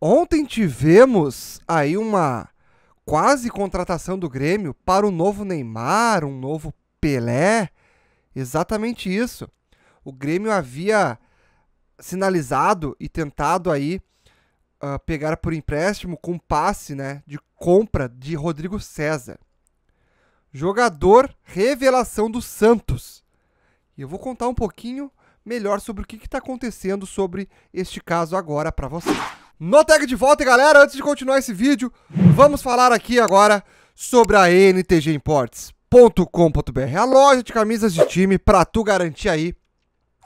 Ontem tivemos aí uma quase contratação do Grêmio para um novo Neymar, um novo Pelé. Exatamente isso. O Grêmio havia sinalizado e tentado aí uh, pegar por empréstimo com passe né, de compra de Rodrigo César. Jogador revelação do Santos. E eu vou contar um pouquinho melhor sobre o que está acontecendo sobre este caso agora para vocês no Tag de Volta. E galera, antes de continuar esse vídeo, vamos falar aqui agora sobre a NTG Imports.com.br, a loja de camisas de time para tu garantir aí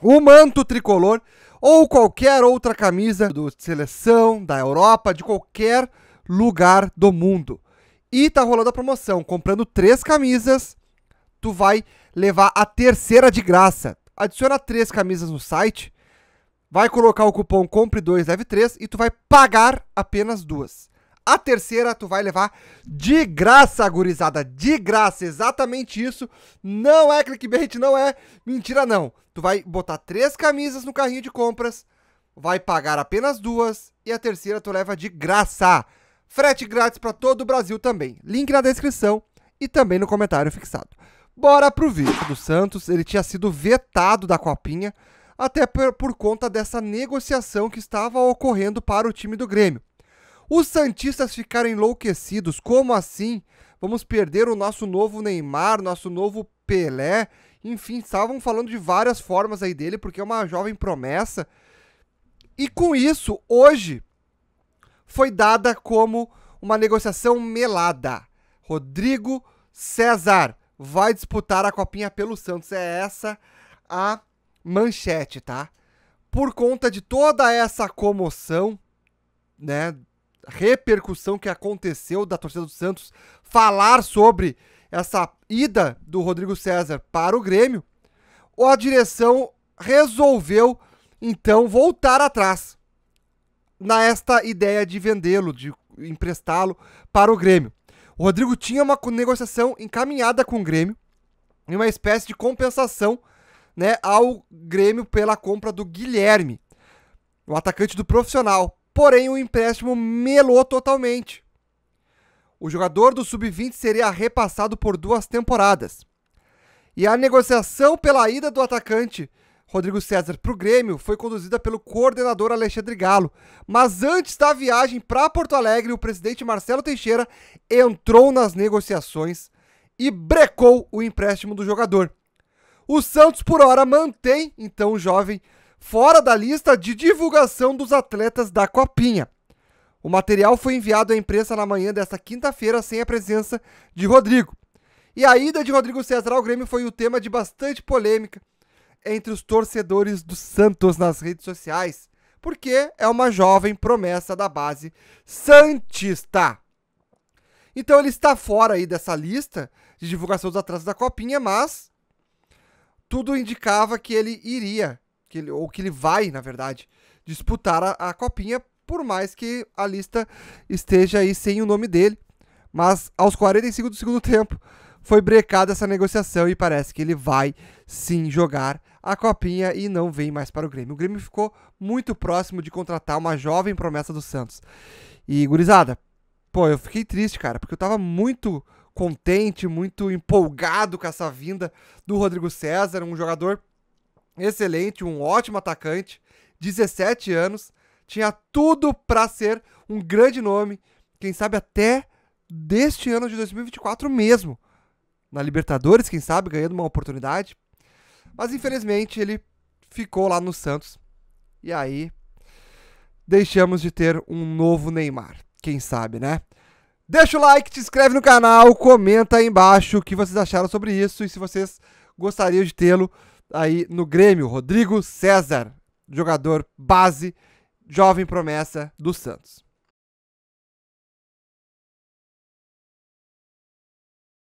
o manto tricolor ou qualquer outra camisa do seleção da Europa, de qualquer lugar do mundo. E tá rolando a promoção, comprando três camisas, tu vai levar a terceira de graça. Adiciona três camisas no site vai colocar o cupom compre 2 leve 3 e tu vai pagar apenas duas. A terceira tu vai levar de graça, gurizada, de graça, exatamente isso. Não é clickbait, não é mentira não. Tu vai botar três camisas no carrinho de compras, vai pagar apenas duas e a terceira tu leva de graça. Frete grátis para todo o Brasil também. Link na descrição e também no comentário fixado. Bora pro vídeo do Santos, ele tinha sido vetado da copinha até por conta dessa negociação que estava ocorrendo para o time do Grêmio. Os Santistas ficaram enlouquecidos. Como assim? Vamos perder o nosso novo Neymar, nosso novo Pelé. Enfim, estavam falando de várias formas aí dele, porque é uma jovem promessa. E com isso, hoje, foi dada como uma negociação melada. Rodrigo César vai disputar a copinha pelo Santos. É essa a manchete, tá? Por conta de toda essa comoção, né? Repercussão que aconteceu da torcida do Santos falar sobre essa ida do Rodrigo César para o Grêmio, a direção resolveu então voltar atrás na esta ideia de vendê-lo, de emprestá-lo para o Grêmio. O Rodrigo tinha uma negociação encaminhada com o Grêmio, uma espécie de compensação né, ao Grêmio pela compra do Guilherme, o atacante do profissional. Porém, o empréstimo melou totalmente. O jogador do sub-20 seria repassado por duas temporadas. E a negociação pela ida do atacante Rodrigo César para o Grêmio foi conduzida pelo coordenador Alexandre Galo. Mas antes da viagem para Porto Alegre, o presidente Marcelo Teixeira entrou nas negociações e brecou o empréstimo do jogador. O Santos, por hora, mantém então o jovem fora da lista de divulgação dos atletas da Copinha. O material foi enviado à imprensa na manhã desta quinta-feira sem a presença de Rodrigo. E a ida de Rodrigo César ao Grêmio foi o tema de bastante polêmica entre os torcedores do Santos nas redes sociais, porque é uma jovem promessa da base santista. Então ele está fora aí dessa lista de divulgação dos atletas da Copinha, mas tudo indicava que ele iria, que ele, ou que ele vai, na verdade, disputar a, a Copinha, por mais que a lista esteja aí sem o nome dele. Mas aos 45 do segundo tempo foi brecada essa negociação e parece que ele vai sim jogar a copinha e não vem mais para o Grêmio. O Grêmio ficou muito próximo de contratar uma jovem promessa do Santos. E gurizada, pô, eu fiquei triste, cara, porque eu tava muito contente, muito empolgado com essa vinda do Rodrigo César, um jogador excelente, um ótimo atacante, 17 anos, tinha tudo para ser um grande nome, quem sabe até deste ano de 2024 mesmo. Na Libertadores, quem sabe, ganhando uma oportunidade. Mas infelizmente ele ficou lá no Santos. E aí deixamos de ter um novo Neymar. Quem sabe, né? Deixa o like, te inscreve no canal, comenta aí embaixo o que vocês acharam sobre isso e se vocês gostariam de tê-lo aí no Grêmio. Rodrigo César, jogador base, jovem promessa do Santos.